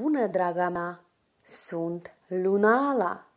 bună, draga mea! Sunt Lunala!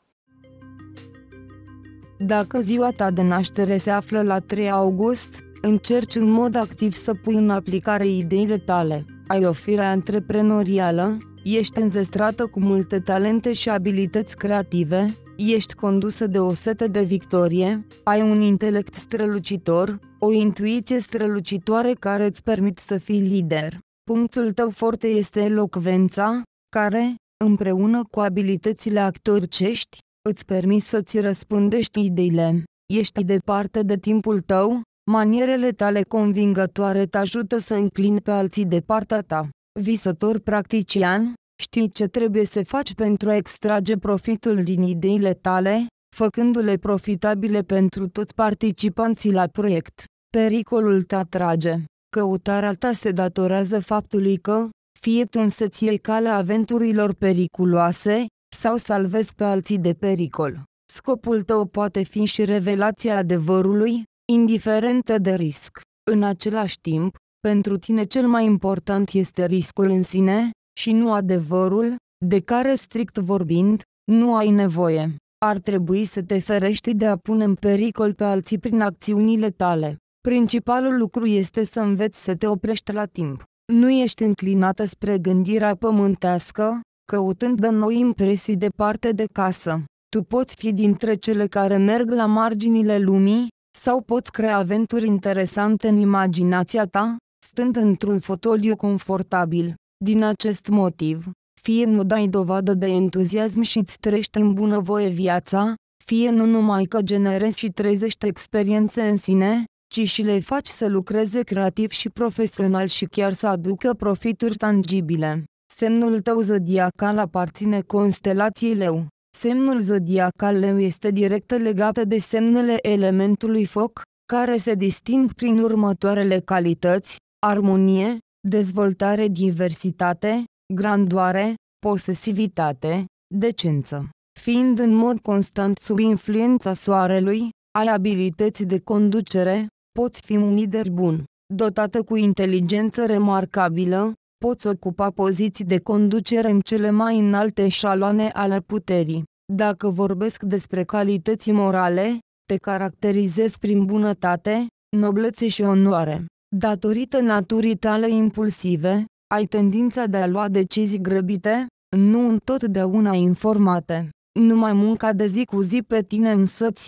Dacă ziua ta de naștere se află la 3 august, încerci în mod activ să pui în aplicare ideile tale. Ai o fire antreprenorială, ești înzestrată cu multe talente și abilități creative, ești condusă de o sete de victorie, ai un intelect strălucitor, o intuiție strălucitoare care îți permit să fii lider. Punctul tău forte este elocvența, care, împreună cu abilitățile actorcești, îți permis să-ți răspândești ideile. Ești departe de timpul tău, manierele tale convingătoare te ajută să înclini pe alții de partea ta. Visător practician, știi ce trebuie să faci pentru a extrage profitul din ideile tale, făcându-le profitabile pentru toți participanții la proiect. Pericolul te atrage. Căutarea ta se datorează faptului că, fie tu însă ți iei calea aventurilor periculoase, sau salvezi pe alții de pericol. Scopul tău poate fi și revelația adevărului, indiferentă de risc. În același timp, pentru tine cel mai important este riscul în sine, și nu adevărul, de care strict vorbind, nu ai nevoie. Ar trebui să te ferești de a pune în pericol pe alții prin acțiunile tale. Principalul lucru este să înveți să te oprești la timp. Nu ești înclinată spre gândirea pământească, căutând de noi impresii departe de casă. Tu poți fi dintre cele care merg la marginile lumii, sau poți crea aventuri interesante în imaginația ta, stând într-un fotoliu confortabil. Din acest motiv, fie nu dai dovadă de entuziasm și îți trăiești în bunăvoie viața, fie nu numai că generezi și trezești experiențe în sine, ci și le faci să lucreze creativ și profesional și chiar să aducă profituri tangibile. Semnul tău zodiacal aparține constelației leu. Semnul zodiacal leu este direct legat de semnele elementului foc, care se disting prin următoarele calități, armonie, dezvoltare diversitate, grandoare, posesivitate, decență. Fiind în mod constant sub influența soarelui, ai abilități de conducere, poți fi un lider bun, dotată cu inteligență remarcabilă, poți ocupa poziții de conducere în cele mai înalte șaloane ale puterii. Dacă vorbesc despre calități morale, te caracterizezi prin bunătate, noblețe și onoare. Datorită naturii tale impulsive, ai tendința de a lua decizii grăbite, nu întotdeauna informate. Numai munca de zi cu zi pe tine însăți,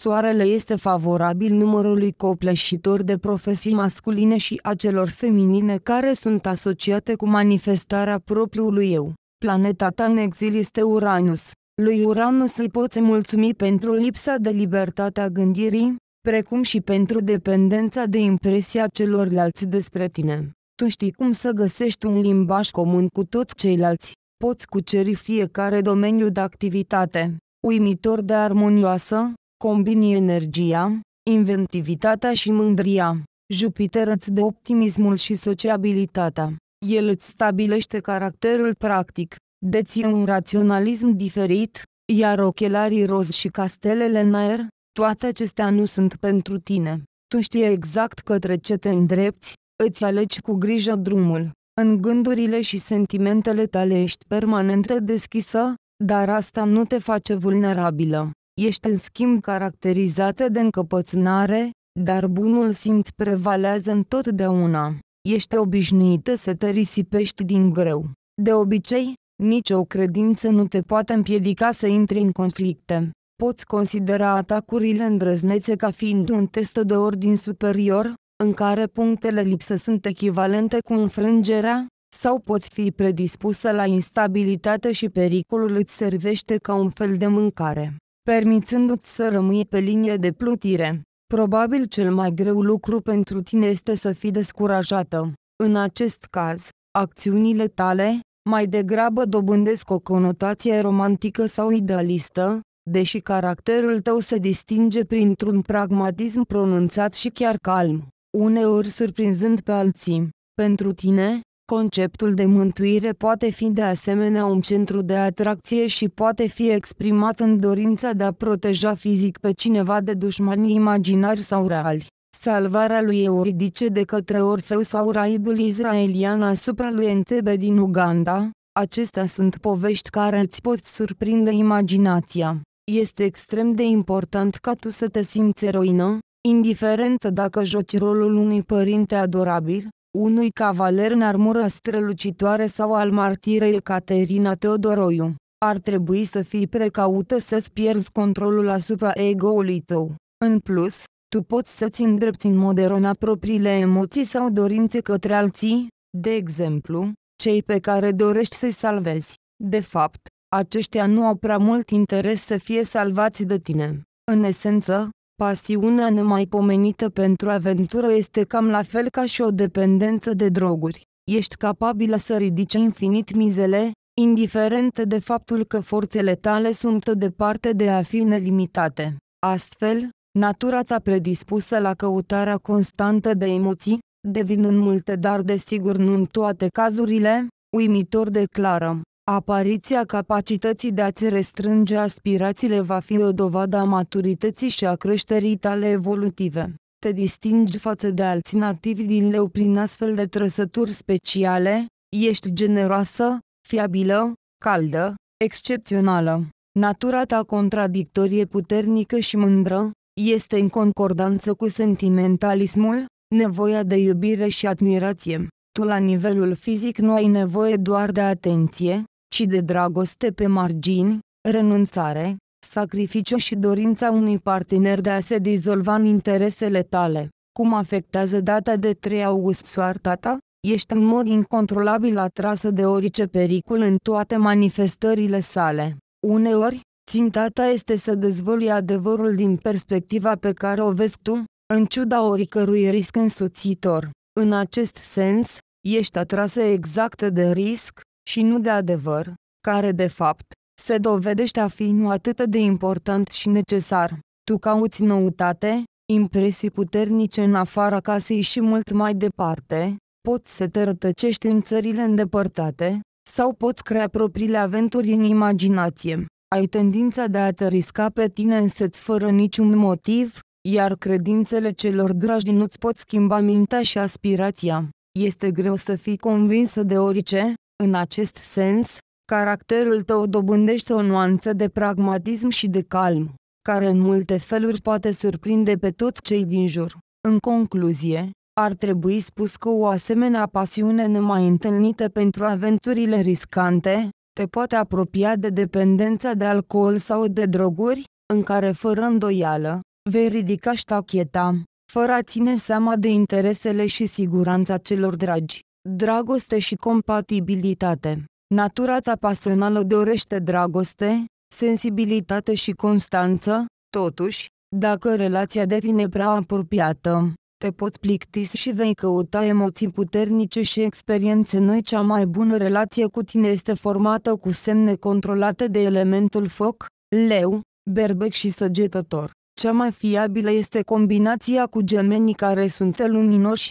soarele este favorabil numărului copleșitor de profesii masculine și a celor feminine care sunt asociate cu manifestarea propriului eu. Planeta ta în exil este Uranus. Lui Uranus îi poți mulțumi pentru lipsa de libertate a gândirii, precum și pentru dependența de impresia celorlalți despre tine. Tu știi cum să găsești un limbaj comun cu toți ceilalți. Poți cuceri fiecare domeniu de activitate, uimitor de armonioasă, Combini energia, inventivitatea și mândria. Jupiter îți dă optimismul și sociabilitatea. El îți stabilește caracterul practic, deții un raționalism diferit, iar ochelarii roz și castelele în aer, toate acestea nu sunt pentru tine. Tu știi exact către ce te îndrepți, îți alegi cu grijă drumul. În gândurile și sentimentele tale ești permanent deschisă, dar asta nu te face vulnerabilă ești în schimb caracterizată de încăpățânare, dar bunul simț prevalează întotdeauna. Ești obișnuită să te risipești din greu. De obicei, nicio credință nu te poate împiedica să intri în conflicte. Poți considera atacurile îndrăznețe ca fiind un test de ordin superior, în care punctele lipsă sunt echivalente cu înfrângerea, sau poți fi predispusă la instabilitate și pericolul îți servește ca un fel de mâncare permițându-ți să rămâi pe linie de plutire. Probabil cel mai greu lucru pentru tine este să fii descurajată. În acest caz, acțiunile tale, mai degrabă dobândesc o conotație romantică sau idealistă, deși caracterul tău se distinge printr-un pragmatism pronunțat și chiar calm, uneori surprinzând pe alții. Pentru tine, Conceptul de mântuire poate fi de asemenea un centru de atracție și poate fi exprimat în dorința de a proteja fizic pe cineva de dușmani imaginari sau reali. Salvarea lui Euridice de către Orfeu sau raidul izraelian asupra lui Entebe din Uganda, acestea sunt povești care îți pot surprinde imaginația. Este extrem de important ca tu să te simți eroină, indiferent dacă joci rolul unui părinte adorabil, unui cavaler în armură strălucitoare sau al martirei Caterina Teodoroiu. Ar trebui să fii precaută să-ți pierzi controlul asupra ego-ului tău. În plus, tu poți să-ți îndrepti în mod eronat propriile emoții sau dorințe către alții, de exemplu, cei pe care dorești să-i salvezi. De fapt, aceștia nu au prea mult interes să fie salvați de tine. În esență, Pasiunea nemaipomenită pentru aventură este cam la fel ca și o dependență de droguri. Ești capabilă să ridici infinit mizele, indiferent de faptul că forțele tale sunt departe de a fi nelimitate. Astfel, natura ta predispusă la căutarea constantă de emoții, devin în multe dar desigur nu în toate cazurile, uimitor de clară. Apariția capacității de a-ți restrânge aspirațiile va fi o dovadă a maturității și a creșterii tale evolutive. Te distingi față de alți nativi din leu prin astfel de trăsături speciale, ești generoasă, fiabilă, caldă, excepțională. Natura ta contradictorie puternică și mândră, este în concordanță cu sentimentalismul, nevoia de iubire și admirație. Tu la nivelul fizic nu ai nevoie doar de atenție, ci de dragoste pe margini, renunțare, sacrificiu și dorința unui partener de a se dizolva în interesele tale. Cum afectează data de 3 august soarta ta? Ești în mod incontrolabil atrasă de orice pericol în toate manifestările sale. Uneori, ținta ta este să dezvălui adevărul din perspectiva pe care o vezi tu, în ciuda oricărui risc însuțitor. În acest sens, ești atrasă exact de risc, și nu de adevăr, care de fapt, se dovedește a fi nu atât de important și necesar. Tu cauți noutate, impresii puternice în afara casei și mult mai departe, poți să te rătăcești în țările îndepărtate, sau poți crea propriile aventuri în imaginație. Ai tendința de a te risca pe tine însăți fără niciun motiv, iar credințele celor dragi nu-ți pot schimba mintea și aspirația. Este greu să fii convinsă de orice, în acest sens, caracterul tău dobândește o nuanță de pragmatism și de calm, care în multe feluri poate surprinde pe toți cei din jur. În concluzie, ar trebui spus că o asemenea pasiune nemai întâlnită pentru aventurile riscante, te poate apropia de dependența de alcool sau de droguri, în care fără îndoială, vei ridica ștacheta, fără a ține seama de interesele și siguranța celor dragi. Dragoste și compatibilitate. Natura ta pasională dorește dragoste, sensibilitate și constanță, totuși, dacă relația devine prea apropiată, te poți plictis și vei căuta emoții puternice și experiențe noi. Cea mai bună relație cu tine este formată cu semne controlate de elementul foc, leu, berbec și săgetător. Cea mai fiabilă este combinația cu gemenii care sunt luminoși,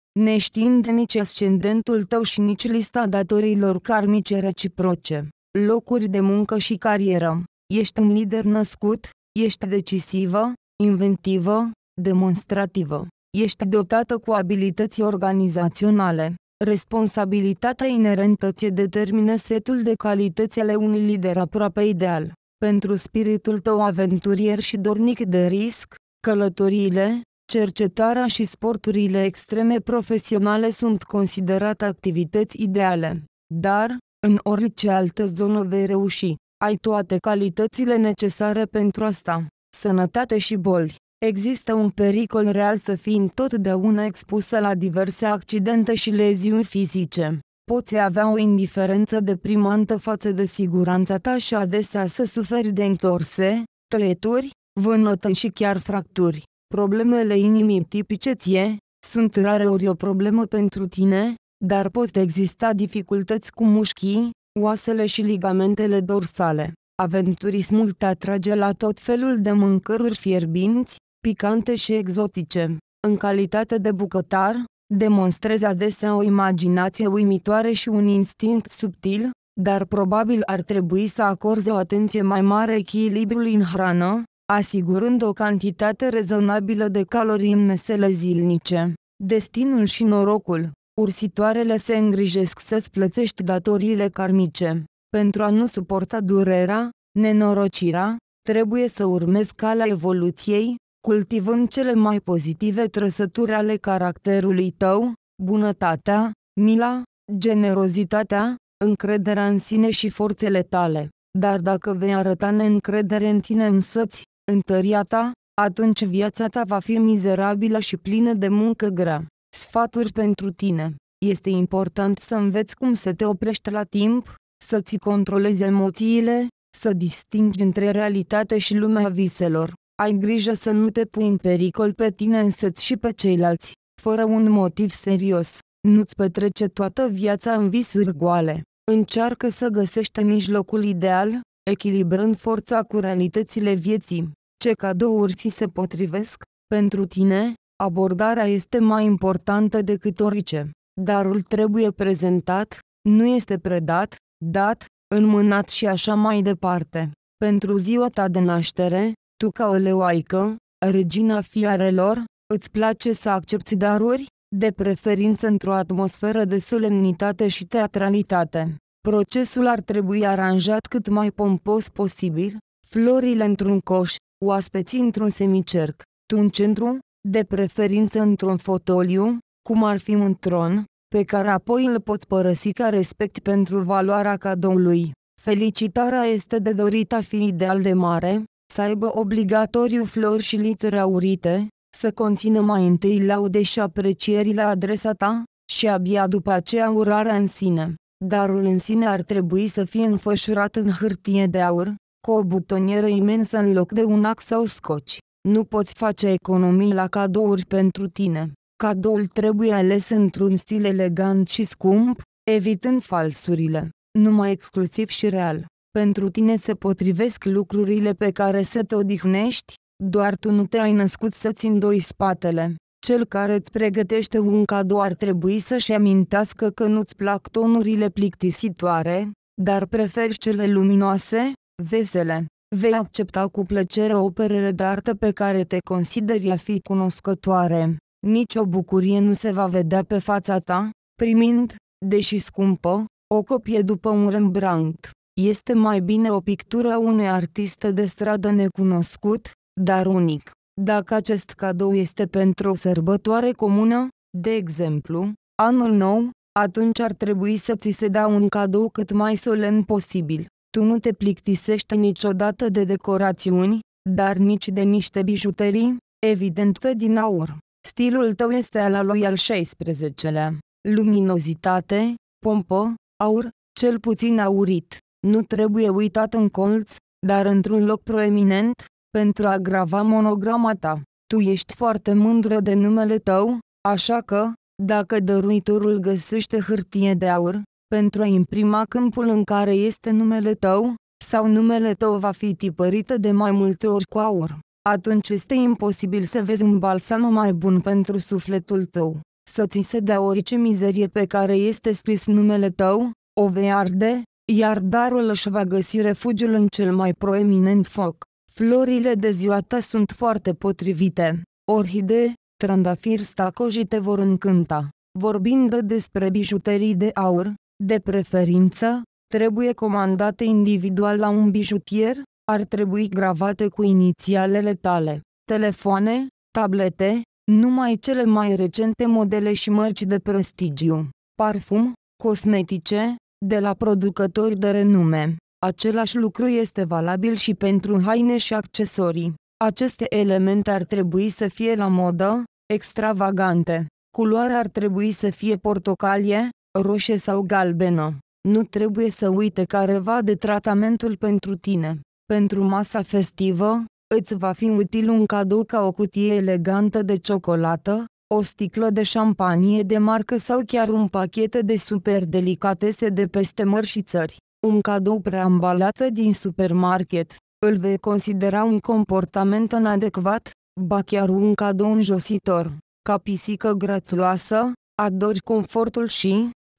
neștiind nici ascendentul tău și nici lista datorilor karmice reciproce, locuri de muncă și carieră. Ești un lider născut, ești decisivă, inventivă, demonstrativă. Ești dotată cu abilități organizaționale. Responsabilitatea inerentă ți determină setul de calități ale unui lider aproape ideal. Pentru spiritul tău aventurier și dornic de risc, călătoriile, cercetarea și sporturile extreme profesionale sunt considerate activități ideale. Dar, în orice altă zonă vei reuși. Ai toate calitățile necesare pentru asta. Sănătate și boli. Există un pericol real să fii întotdeauna expusă la diverse accidente și leziuni fizice. Poți avea o indiferență deprimantă față de siguranța ta și adesea să suferi de întorse, tăieturi, vânătă și chiar fracturi. Problemele inimii tipice ție, sunt rare ori o problemă pentru tine, dar pot exista dificultăți cu mușchii, oasele și ligamentele dorsale. Aventurismul te atrage la tot felul de mâncăruri fierbinți, picante și exotice. În calitate de bucătar, demonstrezi adesea o imaginație uimitoare și un instinct subtil, dar probabil ar trebui să acorzi o atenție mai mare echilibrului în hrană, asigurând o cantitate rezonabilă de calorii în mesele zilnice. Destinul și norocul Ursitoarele se îngrijesc să-ți plătești datoriile karmice. Pentru a nu suporta durerea, nenorocirea, trebuie să urmezi calea evoluției, cultivând cele mai pozitive trăsături ale caracterului tău, bunătatea, mila, generozitatea, încrederea în sine și forțele tale. Dar dacă vei arăta neîncredere în tine însăți, întăria ta, atunci viața ta va fi mizerabilă și plină de muncă grea. Sfaturi pentru tine. Este important să înveți cum să te oprești la timp, să-ți controlezi emoțiile, să distingi între realitate și lumea viselor. Ai grijă să nu te pui în pericol pe tine însăți și pe ceilalți, fără un motiv serios. Nu-ți petrece toată viața în visuri goale. Încearcă să găsești mijlocul ideal, echilibrând forța cu realitățile vieții ce cadouri ți se potrivesc, pentru tine, abordarea este mai importantă decât orice. Darul trebuie prezentat, nu este predat, dat, înmânat și așa mai departe. Pentru ziua ta de naștere, tu ca o leoaică, regina fiarelor, îți place să accepti daruri, de preferință într-o atmosferă de solemnitate și teatralitate. Procesul ar trebui aranjat cât mai pompos posibil, florile într-un coș, oaspeți într-un semicerc, tu în centru, de preferință într-un fotoliu, cum ar fi un tron, pe care apoi îl poți părăsi ca respect pentru valoarea cadoului. Felicitarea este de dorit a fi ideal de mare, să aibă obligatoriu flori și litere aurite, să conțină mai întâi laude și aprecieri la adresa ta, și abia după aceea urarea în sine. Darul în sine ar trebui să fie înfășurat în hârtie de aur, cu o butonieră imensă în loc de un ax sau scoci, nu poți face economii la cadouri pentru tine. Cadoul trebuie ales într-un stil elegant și scump, evitând falsurile, numai exclusiv și real. Pentru tine se potrivesc lucrurile pe care să te odihnești, doar tu nu te-ai născut să-ți îndoi spatele. Cel care îți pregătește un cadou ar trebui să-și amintească că nu-ți plac tonurile plictisitoare, dar preferi cele luminoase, Vezele, vei accepta cu plăcere operele de artă pe care te consideri a fi cunoscătoare. Nici o bucurie nu se va vedea pe fața ta, primind, deși scumpă, o copie după un Rembrandt. Este mai bine o pictură a unui artist de stradă necunoscut, dar unic. Dacă acest cadou este pentru o sărbătoare comună, de exemplu, anul nou, atunci ar trebui să ți se dea un cadou cât mai solemn posibil. Tu nu te plictisești niciodată de decorațiuni, dar nici de niște bijuterii, evident că din aur. Stilul tău este al lui al XVI-lea. Luminozitate, pompă, aur, cel puțin aurit. Nu trebuie uitat în colț, dar într-un loc proeminent, pentru a grava monograma ta. Tu ești foarte mândră de numele tău, așa că, dacă dăruitorul găsește hârtie de aur, pentru a imprima câmpul în care este numele tău, sau numele tău va fi tipărită de mai multe ori cu aur. Atunci este imposibil să vezi un balsam mai bun pentru sufletul tău. Să ți se dea orice mizerie pe care este scris numele tău, o vei arde, iar darul își va găsi refugiul în cel mai proeminent foc. Florile de ziua ta sunt foarte potrivite. Orhidee, trandafiri stacojite vor încânta. Vorbind despre bijuterii de aur, de preferință, trebuie comandate individual la un bijutier, ar trebui gravate cu inițialele tale. Telefoane, tablete, numai cele mai recente modele și mărci de prestigiu. Parfum, cosmetice, de la producători de renume. Același lucru este valabil și pentru haine și accesorii. Aceste elemente ar trebui să fie la modă, extravagante. Culoarea ar trebui să fie portocalie, roșie sau galbenă. Nu trebuie să uite careva de tratamentul pentru tine. Pentru masa festivă, îți va fi util un cadou ca o cutie elegantă de ciocolată, o sticlă de șampanie de marcă sau chiar un pachet de super delicatese de peste mări și țări. Un cadou preambalată din supermarket. Îl vei considera un comportament inadecvat, ba chiar un cadou înjositor. Ca pisică grațioasă, adori confortul și,